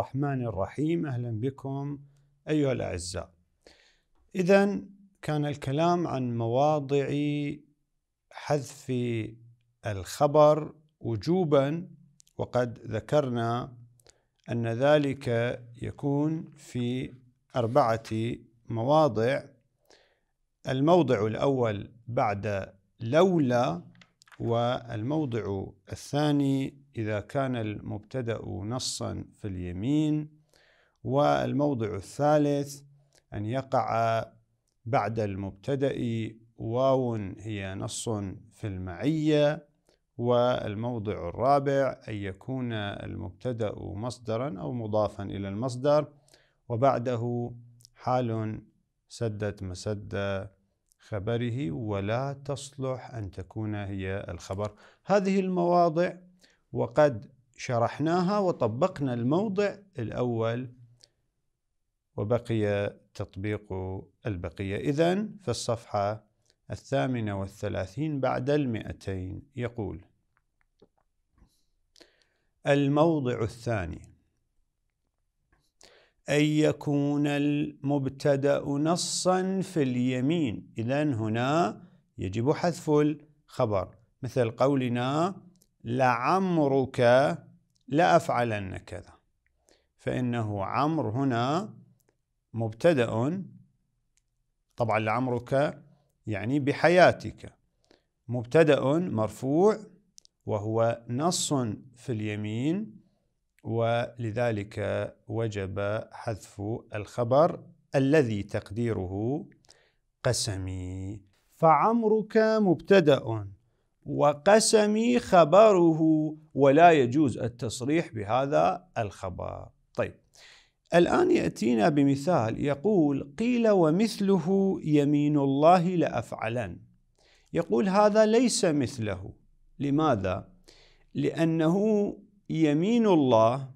الرحمن الرحيم اهلا بكم ايها الاعزاء. اذا كان الكلام عن مواضع حذف الخبر وجوبا وقد ذكرنا ان ذلك يكون في اربعه مواضع الموضع الاول بعد لولا والموضع الثاني إذا كان المبتدأ نصا في اليمين والموضع الثالث أن يقع بعد المبتدأ واو هي نص في المعية والموضع الرابع أن يكون المبتدأ مصدرا أو مضافا إلى المصدر وبعده حال سدت مسد خبره ولا تصلح أن تكون هي الخبر هذه المواضع وقد شرحناها وطبقنا الموضع الأول وبقي تطبيق البقية إذا في الصفحة الثامنة والثلاثين بعد المئتين يقول الموضع الثاني أن يكون المبتدأ نصا في اليمين إذا هنا يجب حذف الخبر مثل قولنا لعمرك لأفعلن كذا فإنه عمر هنا مبتدأ طبعا لعمرك يعني بحياتك مبتدأ مرفوع وهو نص في اليمين ولذلك وجب حذف الخبر الذي تقديره قسمي فعمرك مبتدأ وقسمي خبره ولا يجوز التصريح بهذا الخبر طيب الآن يأتينا بمثال يقول قيل ومثله يمين الله لأفعلن يقول هذا ليس مثله لماذا؟ لأنه يمين الله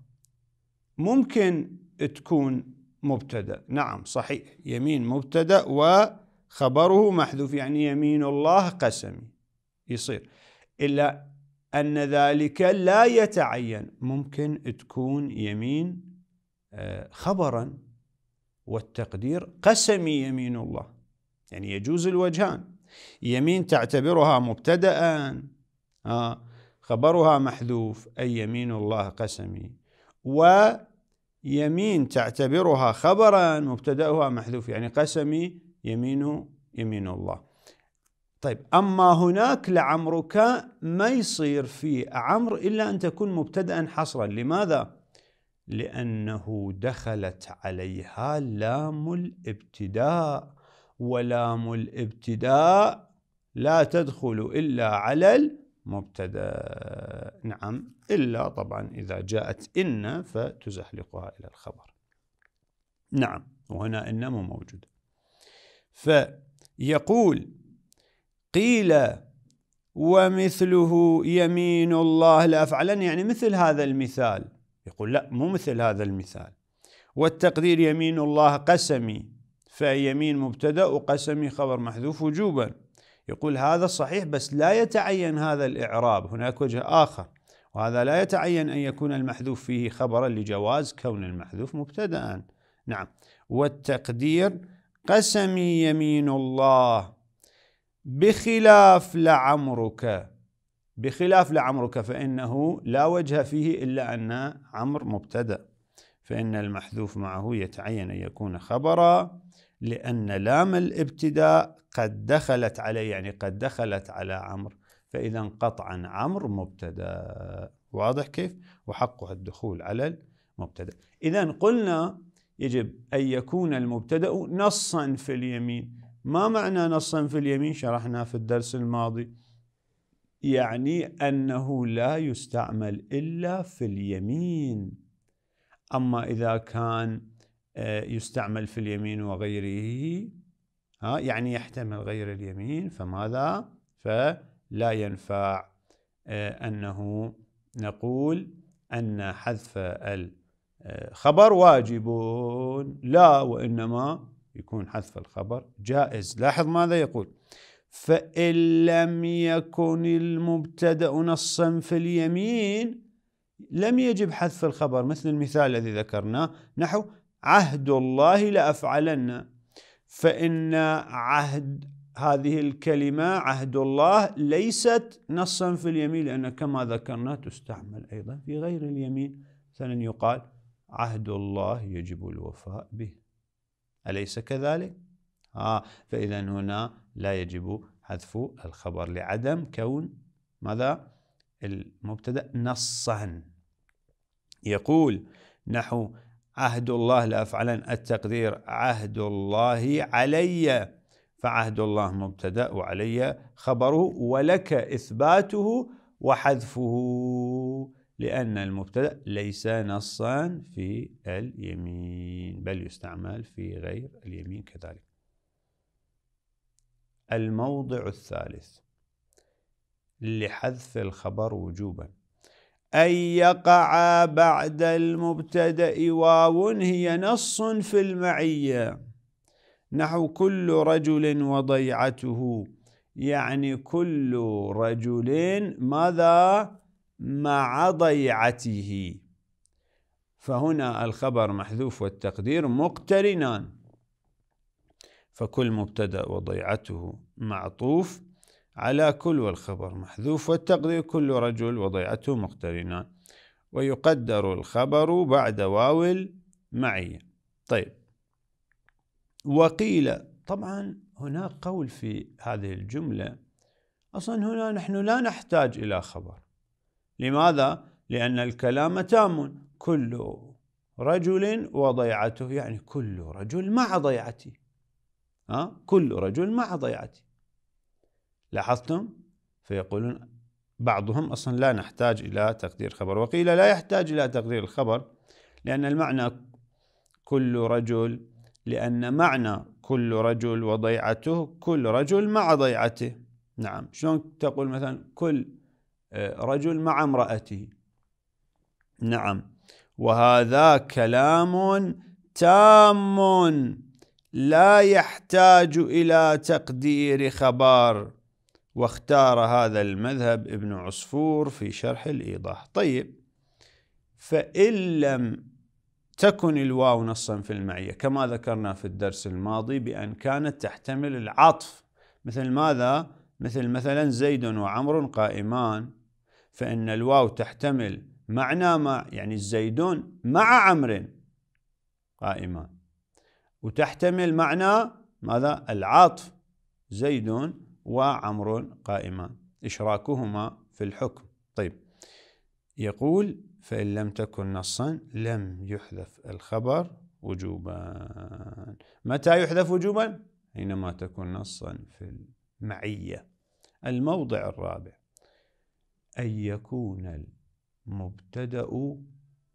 ممكن تكون مبتدأ نعم صحيح يمين مبتدأ وخبره محذوف يعني يمين الله قسمي يصير إلا أن ذلك لا يتعين ممكن تكون يمين آه، خبرا والتقدير قسمي يمين الله يعني يجوز الوجهان يمين تعتبرها مبتدأ آه، خبرها محذوف أي يمين الله قسمي ويمين تعتبرها خبرا مبتدأها محذوف يعني قسمي يمين يمين الله طيب أما هناك لعمرك ما يصير في عمر إلا أن تكون مبتدأ حصرا لماذا؟ لأنه دخلت عليها لام الابتداء ولام الابتداء لا تدخل إلا على المبتدأ نعم إلا طبعا إذا جاءت إن فتزحلقها إلى الخبر نعم وهنا إن مو موجودة فيقول قيل ومثله يمين الله لأفعلن يعني مثل هذا المثال يقول لا مو مثل هذا المثال والتقدير يمين الله قسمي فيمين مبتدا وقسمي خبر محذوف وجوبا يقول هذا صحيح بس لا يتعين هذا الإعراب هناك وجه آخر وهذا لا يتعين أن يكون المحذوف فيه خبرا لجواز كون المحذوف مبتدا نعم والتقدير قسمي يمين الله بخلاف لعمرك بخلاف لعمرك فإنه لا وجه فيه إلا أن عمر مبتدأ فإن المحذوف معه يتعين أن يكون خبرا لأن لام الابتداء قد دخلت عليه يعني قد دخلت على عمرو فإذا قطعا عمرو مبتدأ واضح كيف؟ وحقه الدخول على المبتدأ إذا قلنا يجب أن يكون المبتدأ نصا في اليمين ما معنى نصا في اليمين شرحناه في الدرس الماضي يعني أنه لا يستعمل إلا في اليمين أما إذا كان آه، يستعمل في اليمين وغيره ها يعني يحتمل غير اليمين فماذا فلا ينفع آه، أنه نقول أن حذف الخبر آه، واجب لا وإنما يكون حذف الخبر جائز لاحظ ماذا يقول فإن لم يكن المبتدأ نصا في اليمين لم يجب حذف الخبر مثل المثال الذي ذكرناه نحو عهد الله لأفعلن فإن عهد هذه الكلمة عهد الله ليست نصا في اليمين لأن كما ذكرنا تستعمل أيضا في غير اليمين مثلا يقال عهد الله يجب الوفاء به أليس كذلك؟ آه فإذا هنا لا يجب حذف الخبر لعدم كون ماذا؟ المبتدأ نصا يقول نحو عهد الله لأفعلن التقدير عهد الله علي فعهد الله مبتدأ وعلي خبره ولك إثباته وحذفه لأن المبتدأ ليس نصا في اليمين بل يستعمل في غير اليمين كذلك الموضع الثالث لحذف الخبر وجوبا أن يقع بعد المبتدأ واو هي نص في المعية نحو كل رجل وضيعته يعني كل رجل ماذا مع ضيعته فهنا الخبر محذوف والتقدير مقترنان فكل مبتدا وضيعته معطوف على كل والخبر محذوف والتقدير كل رجل وضيعته مقترنان ويقدر الخبر بعد واو معي طيب وقيل طبعا هناك قول في هذه الجملة أصلا هنا نحن لا نحتاج إلى خبر لماذا؟ لأن الكلام تام كل رجل وضيعته يعني كل رجل مع ضيعتي ها؟ كل رجل مع ضيعتي لاحظتم؟ فيقولون بعضهم أصلا لا نحتاج إلى تقدير خبر وقيل لا يحتاج إلى تقدير الخبر لأن المعنى كل رجل لأن معنى كل رجل وضيعته كل رجل مع ضيعته نعم شلون تقول مثلا كل رجل مع امرأته نعم وهذا كلام تام لا يحتاج إلى تقدير خبر واختار هذا المذهب ابن عصفور في شرح الإيضاح طيب فإن لم تكن الواو نصا في المعية كما ذكرنا في الدرس الماضي بأن كانت تحتمل العطف مثل ماذا؟ مثل مثلا زيد وعمر قائمان فإن الواو تحتمل معنى ما يعني الزيدون مع عمر قائمة وتحتمل معنى ماذا العطف زيد وعمر قائمة إشراكهما في الحكم طيب يقول فإن لم تكن نصا لم يحذف الخبر وجوبا متى يحذف وجوبا؟ حينما تكون نصا في المعية الموضع الرابع أن يكون المبتدأ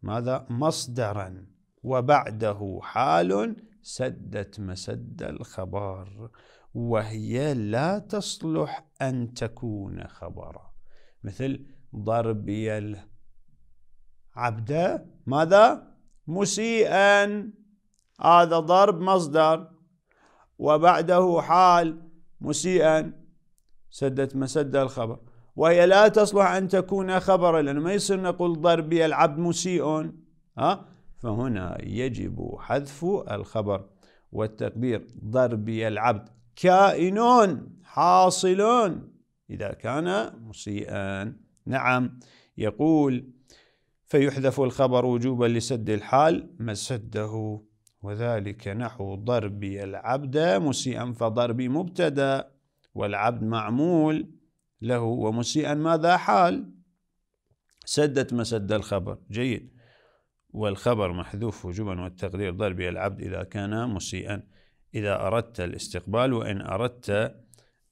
ماذا مصدرا وبعده حال سدت مسد الخبر وهي لا تصلح أن تكون خبرا مثل ضربي العبد ماذا مسيئا هذا ضرب مصدر وبعده حال مسيئا سدت مسد الخبر وهي لا تصلح أن تكون خبرا لأنه ما يصير نقول ضربي العبد مسيء ها فهنا يجب حذف الخبر والتقدير ضربي العبد كائن حاصل إذا كان مسيئا نعم يقول فيحذف الخبر وجوبا لسد الحال ما سده وذلك نحو ضربي العبد مسيئا فضربي مبتدا والعبد معمول له ومسيئا ماذا حال سدت مسد الخبر جيد والخبر محذوف وجوبا والتقدير ضرب العبد إذا كان مسيئا إذا أردت الاستقبال وإن أردت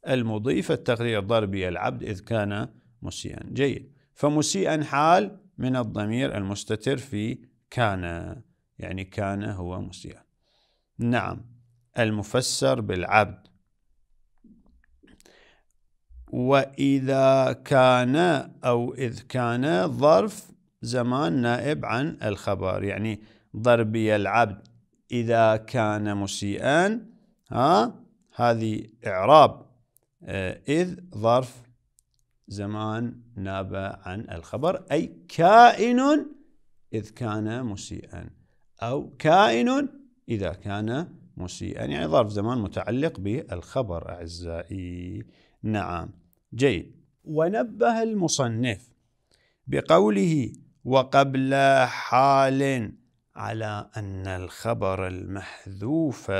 المضي فالتقدير ضرب العبد إذ كان مسيئا جيد فمسيئا حال من الضمير المستتر في كان يعني كان هو مسيئا نعم المفسر بالعبد وإذا كان أو إذ كان ظرف زمان نائب عن الخبر يعني ضربي العبد إذا كان مسيئا ها هذه إعراب آه، إذ ظرف زمان ناب عن الخبر أي كائن إذ كان مسيئا أو كائن إذا كان مسيئا يعني ظرف زمان متعلق بالخبر أعزائي نعم جيد ونبه المصنف بقوله وقبل حال على أن الخبر المحذوف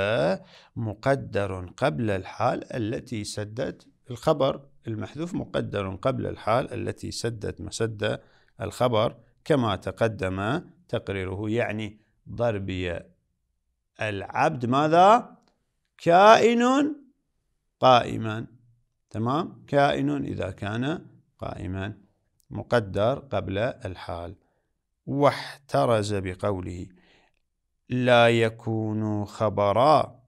مقدر قبل الحال التي سدت الخبر المحذوف مقدر قبل الحال التي سدت مسد الخبر كما تقدم تقريره يعني ضربي العبد ماذا كائن قائما تمام كائن إذا كان قائما مقدر قبل الحال واحترز بقوله لا يكون خبرا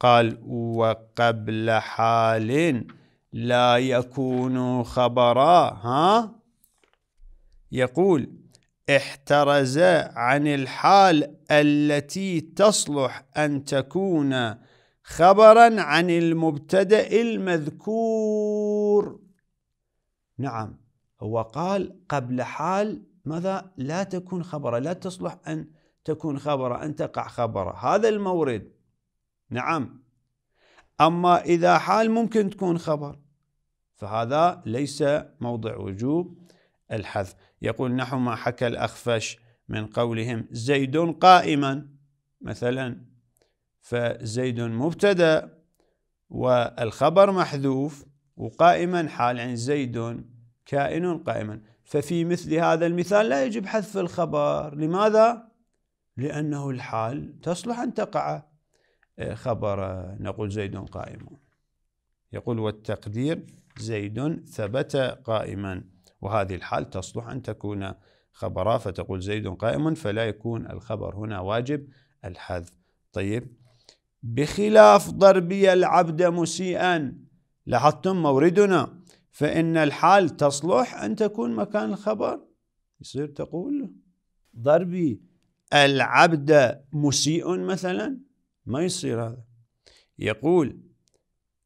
قال وقبل حال لا يكون خبرا ها يقول احترز عن الحال التي تصلح أن تكون خبرا عن المبتدأ المذكور نعم هو قال قبل حال ماذا لا تكون خبرا لا تصلح أن تكون خبرا أن تقع خبرا هذا المورد نعم أما إذا حال ممكن تكون خبر فهذا ليس موضع وجوب الحذف يقول نحو ما حكى الأخفش من قولهم زيد قائما مثلا فزيد مبتدا والخبر محذوف وقائما حال يعني زيد كائن قائما ففي مثل هذا المثال لا يجب حذف الخبر لماذا؟ لأنه الحال تصلح أن تقع آه، خبر نقول زيد قائم يقول والتقدير زيد ثبت قائما وهذه الحال تصلح أن تكون خبرا فتقول زيد قائم فلا يكون الخبر هنا واجب الحذف طيب بخلاف ضربي العبد مسيئا لاحظتم موردنا فإن الحال تصلح أن تكون مكان الخبر يصير تقول ضربي العبد مسيء مثلا ما يصير هذا يقول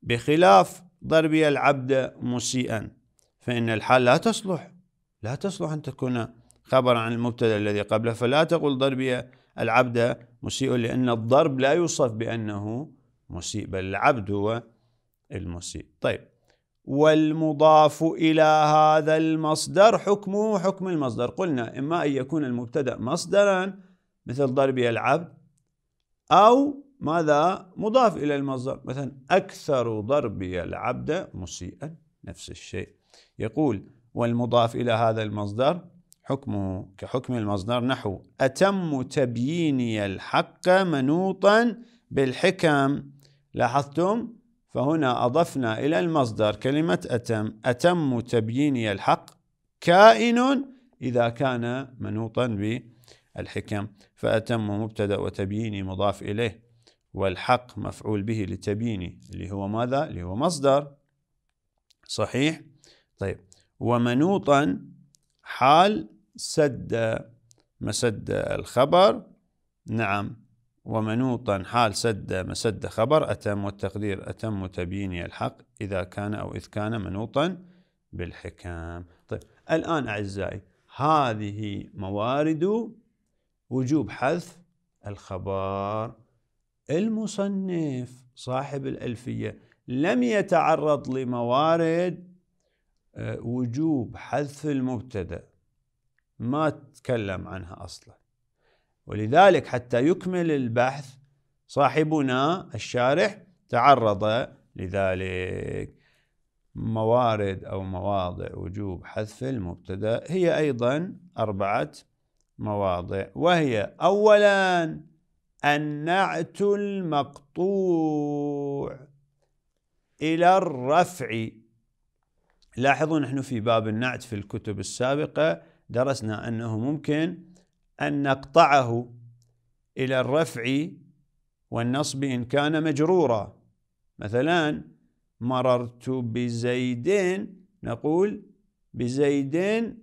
بخلاف ضربي العبد مسيئا فإن الحال لا تصلح لا تصلح أن تكون خبرا عن المبتدا الذي قبله فلا تقول ضربي العبد مسيء لأن الضرب لا يوصف بأنه مسيء بل العبد هو المسيء طيب والمضاف إلى هذا المصدر حكمه حكم المصدر قلنا إما أن يكون المبتدأ مصدرا مثل ضربي العبد أو ماذا مضاف إلى المصدر مثلا أكثر ضربي العبد مسيئا نفس الشيء يقول والمضاف إلى هذا المصدر حكمه كحكم المصدر نحو أتم تبييني الحق منوطا بالحكم لاحظتم فهنا أضفنا إلى المصدر كلمة أتم أتم تبييني الحق كائن إذا كان منوطا بالحكم فأتم مبتدأ وتبييني مضاف إليه والحق مفعول به لتبييني اللي هو ماذا؟ اللي هو مصدر صحيح؟ طيب ومنوطا حال سد مسد الخبر نعم ومنوطا حال سد مسد خبر أتم والتقدير أتم تبيين الحق إذا كان أو إذ كان منوطا بالحكام طيب الآن أعزائي هذه موارد وجوب حذف الخبر المصنف صاحب الألفية لم يتعرض لموارد آه، وجوب حذف المبتدأ ما تكلم عنها اصلا ولذلك حتى يكمل البحث صاحبنا الشارح تعرض لذلك موارد او مواضع وجوب حذف المبتدا هي ايضا اربعه مواضع وهي اولا النعت المقطوع الى الرفع لاحظوا نحن في باب النعت في الكتب السابقه درسنا أنه ممكن أن نقطعه إلى الرفع والنصب إن كان مجرورا مثلا مررت بزيدين نقول بزيدين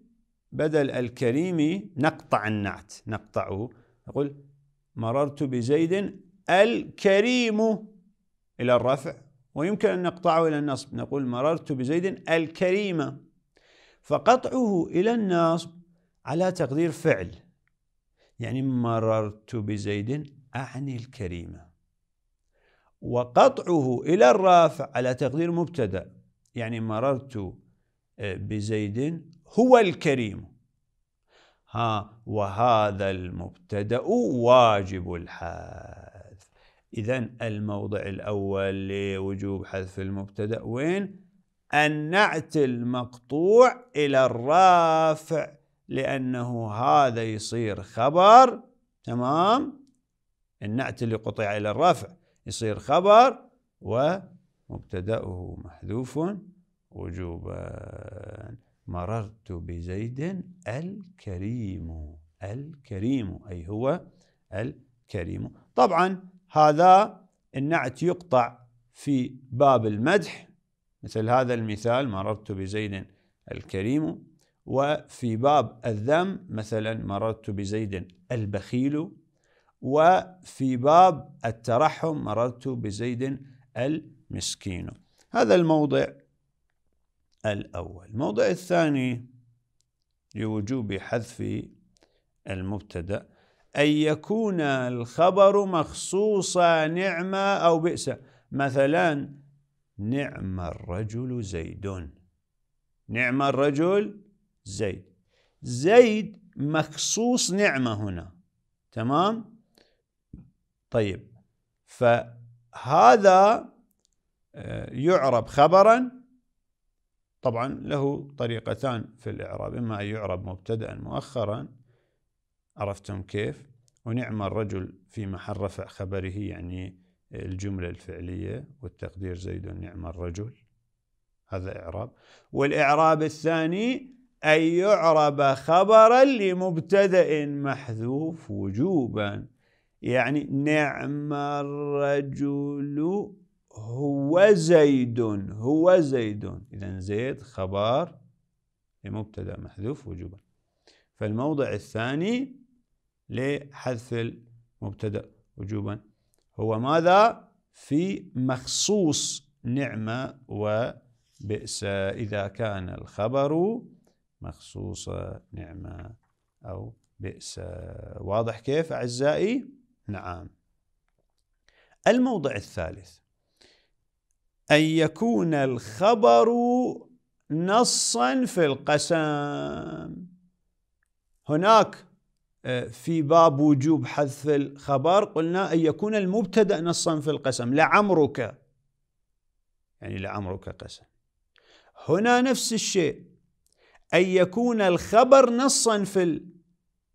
بدل الكريم نقطع النعت نقطعه نقول مررت بزيد الكريم إلى الرفع ويمكن أن نقطعه إلى النصب نقول مررت بزيد الكريمة فقطعه إلى الناصب على تقدير فعل يعني مررت بزيد أعني الكريمة وقطعه إلى الرافع على تقدير مبتدأ يعني مررت آه، بزيد هو الكريم ها وهذا المبتدأ واجب الحذف إذا الموضع الأول لوجوب حذف المبتدأ وين؟ النعت المقطوع إلى الرافع لأنه هذا يصير خبر تمام النعت اللي قطع إلى الرافع يصير خبر ومبتدأه محذوف وجوبا مررت بزيد الكريم الكريم أي هو الكريم طبعا هذا النعت يقطع في باب المدح مثل هذا المثال مررت بزيد الكريم وفي باب الذم مثلا مررت بزيد البخيل وفي باب الترحم مررت بزيد المسكين هذا الموضع الأول الموضع الثاني لوجوب حذف المبتدأ أن يكون الخبر مخصوصا نعمة أو بئس مثلا نعم الرجل زيد نعم الرجل زيد زيد مخصوص نعمة هنا تمام طيب فهذا آه، يعرب خبرا طبعا له طريقتان في الإعراب إما أن يعرب مبتدأ مؤخرا عرفتم كيف ونعم الرجل في محل رفع خبره يعني الجملة الفعلية والتقدير زيد نعم الرجل هذا إعراب والإعراب الثاني أن يعرب خبرا لمبتدأ محذوف وجوبا يعني نعم الرجل هو زيد هو زيد إذا زيد خبر لمبتدأ محذوف وجوبا فالموضع الثاني لحذف المبتدأ وجوبا هو ماذا في مخصوص نعمة وبئس إذا كان الخبر مخصوص نعمة أو بئس واضح كيف أعزائي نعم الموضع الثالث أن يكون الخبر نصا في القسم هناك في باب وجوب حذف الخبر قلنا أن يكون المبتدأ نصا في القسم لعمرك يعني لعمرك قسم هنا نفس الشيء أن يكون الخبر نصا في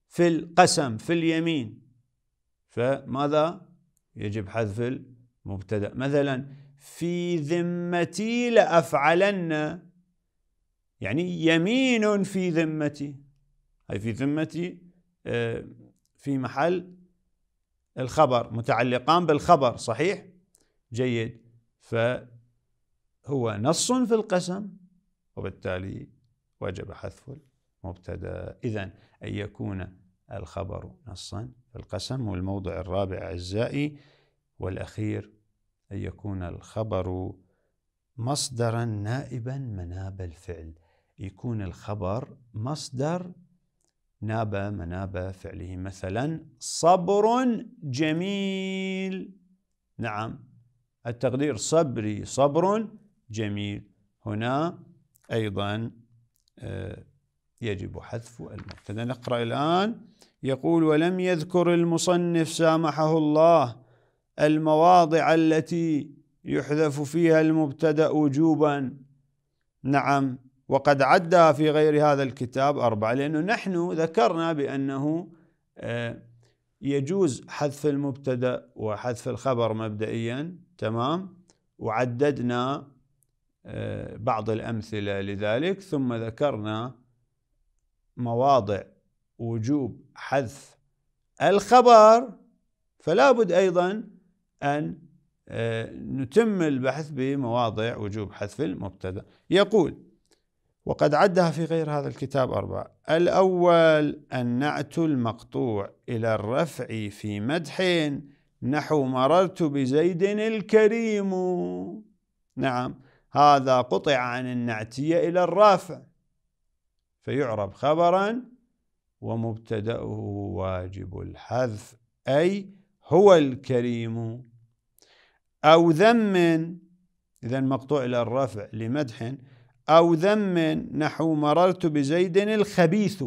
في القسم في اليمين فماذا يجب حذف المبتدأ مثلا في ذمتي لأفعلن يعني يمين في ذمتي أي في ذمتي في محل الخبر متعلقان بالخبر صحيح جيد فهو نص في القسم وبالتالي وجب حذف المبتدا اذا ان يكون الخبر نصا في القسم والموضع الرابع اعزائي والاخير ان يكون الخبر مصدرا نائبا مناب الفعل يكون الخبر مصدر ناب مناب فعله مثلا صبر جميل نعم التقدير صبري صبر جميل هنا أيضا آه، يجب حذف المبتدا نقرأ الآن يقول ولم يذكر المصنف سامحه الله المواضع التي يحذف فيها المبتدا وجوبا نعم وقد عدها في غير هذا الكتاب أربعة لأنه نحن ذكرنا بأنه آه، يجوز حذف المبتدأ وحذف الخبر مبدئيا تمام وعددنا آه، بعض الأمثلة لذلك ثم ذكرنا مواضع وجوب حذف الخبر فلا بد أيضا أن آه، نتم البحث بمواضع وجوب حذف المبتدأ يقول وقد عدها في غير هذا الكتاب أربعة الأول النعت المقطوع إلى الرفع في مدح نحو مررت بزيد الكريم نعم هذا قطع عن النعتية إلى الرافع فيعرب خبرا ومبتدأه واجب الحذف أي هو الكريم أو ذم إذا مقطوع إلى الرفع لمدح أو ذم نحو مررت بزيد الخبيث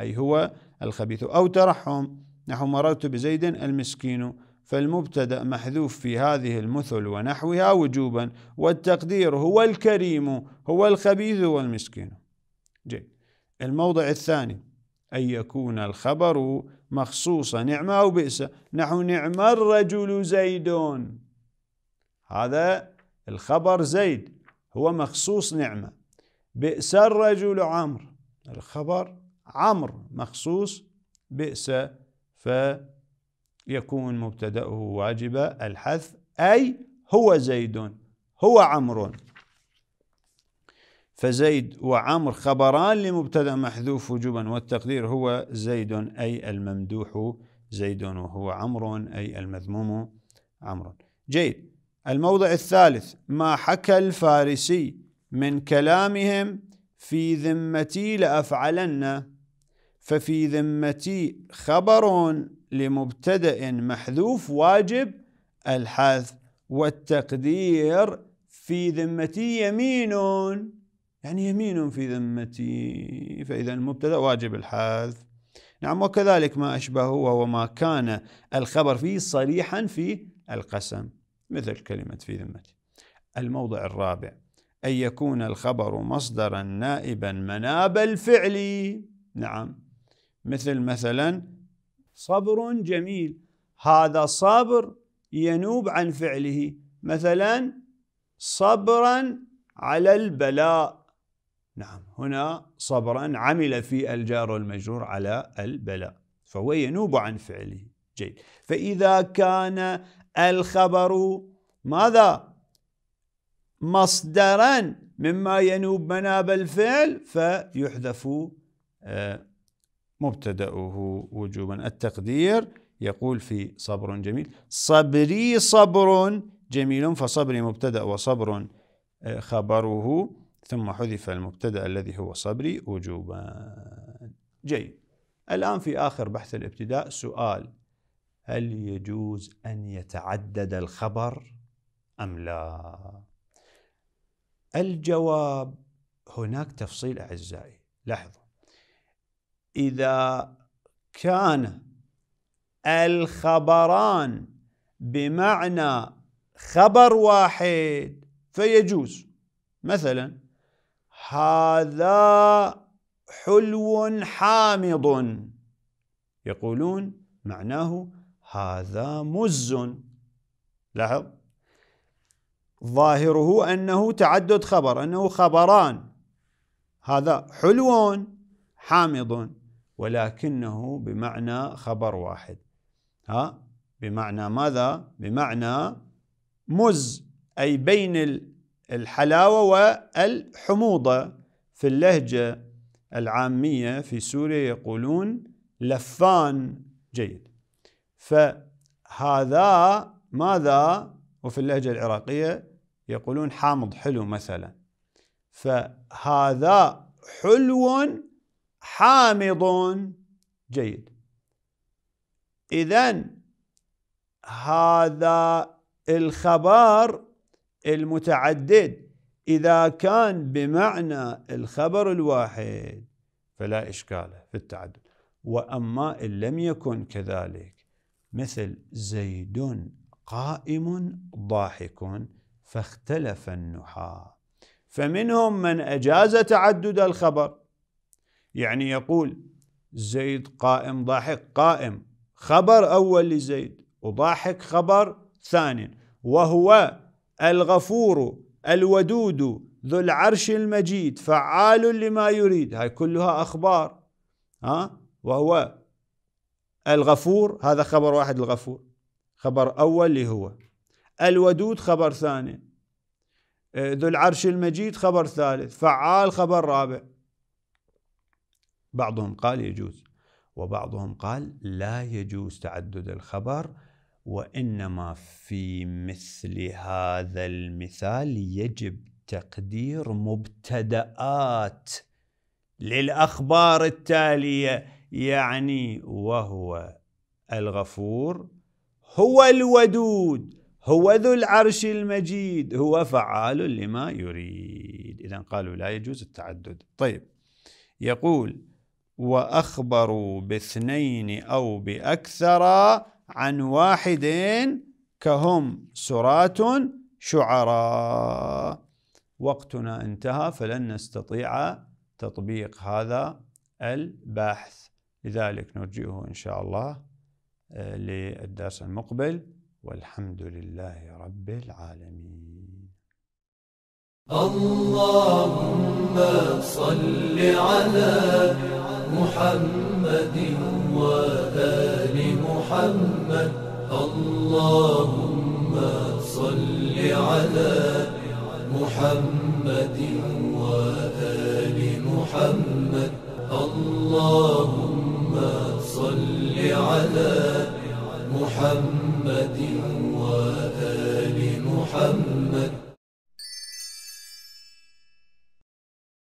أي هو الخبيث أو ترحم نحو مررت بزيد المسكين فالمبتدأ محذوف في هذه المثل ونحوها وجوبا والتقدير هو الكريم هو الخبيث والمسكين جيد الموضع الثاني أن يكون الخبر مخصوص نعمة أو بئس نحو نعم الرجل زيد هذا الخبر زيد هو مخصوص نعمة بئس الرجل عمر الخبر عمر مخصوص بئس فيكون مبتدأه واجب الحذف أي هو زيد هو عمر فزيد وعمر خبران لمبتدا محذوف وجوبا والتقدير هو زيد أي الممدوح زيد وهو عمر أي المذموم عمر جيد الموضع الثالث ما حكى الفارسي من كلامهم في ذمتي لأفعلن ففي ذمتي خبر لمبتدأ محذوف واجب الحذف والتقدير في ذمتي يمين يعني يمين في ذمتي فإذا المبتدأ واجب الحذف نعم وكذلك ما أشبهه وما كان الخبر فيه صريحا في القسم مثل كلمة في ذمتي الموضع الرابع أن يكون الخبر مصدرا نائبا مناب الفعل نعم مثل مثلا صبر جميل هذا صبر ينوب عن فعله مثلا صبرا على البلاء نعم هنا صبرا عمل في الجار والمجرور على البلاء فهو ينوب عن فعله جيد فإذا كان الخبر ماذا مصدرا مما ينوب مناب الفعل فيحذف آه، مبتدأه وجوبا التقدير يقول في صبر جميل صبري صبر جميل فصبري مبتدأ وصبر آه، خبره ثم حذف المبتدأ الذي هو صبري وجوبا جيد الآن في آخر بحث الابتداء سؤال هل يجوز أن يتعدد الخبر أم لا الجواب هناك تفصيل أعزائي لاحظوا إذا كان الخبران بمعنى خبر واحد فيجوز مثلا هذا حلو حامض يقولون معناه هذا مز لاحظ ظاهره أنه تعدد خبر أنه خبران هذا حلو حامض ولكنه بمعنى خبر واحد ها بمعنى ماذا بمعنى مز أي بين الحلاوة والحموضة في اللهجة العامية في سوريا يقولون لفان جيد فهذا ماذا وفي اللهجة العراقية يقولون حامض حلو مثلا فهذا حلو حامض جيد إذا هذا الخبر المتعدد إذا كان بمعنى الخبر الواحد فلا إشكال في التعدد وأما إن لم يكن كذلك مثل زيد قائم ضاحك فاختلف النحاة فمنهم من أجاز تعدد الخبر يعني يقول زيد قائم ضاحك قائم خبر أول لزيد وضاحك خبر ثاني وهو الغفور الودود ذو العرش المجيد فعال لما يريد هاي كلها أخبار ها وهو الغفور هذا خبر واحد الغفور خبر أول اللي هو الودود خبر ثاني آه، ذو العرش المجيد خبر ثالث فعال خبر رابع بعضهم قال يجوز وبعضهم قال لا يجوز تعدد الخبر وإنما في مثل هذا المثال يجب تقدير مبتدآت للأخبار التالية يعني وهو الغفور هو الودود هو ذو العرش المجيد هو فعال لما يريد إذا قالوا لا يجوز التعدد طيب يقول وأخبروا باثنين أو بأكثر عن واحد كهم سراة شعراء وقتنا انتهى فلن نستطيع تطبيق هذا البحث لذلك نرجئه إن شاء الله آه، للدرس المقبل والحمد لله رب العالمين اللهم صل على محمد وآل محمد اللهم صل على محمد وآل محمد اللهم على محمد وآل محمد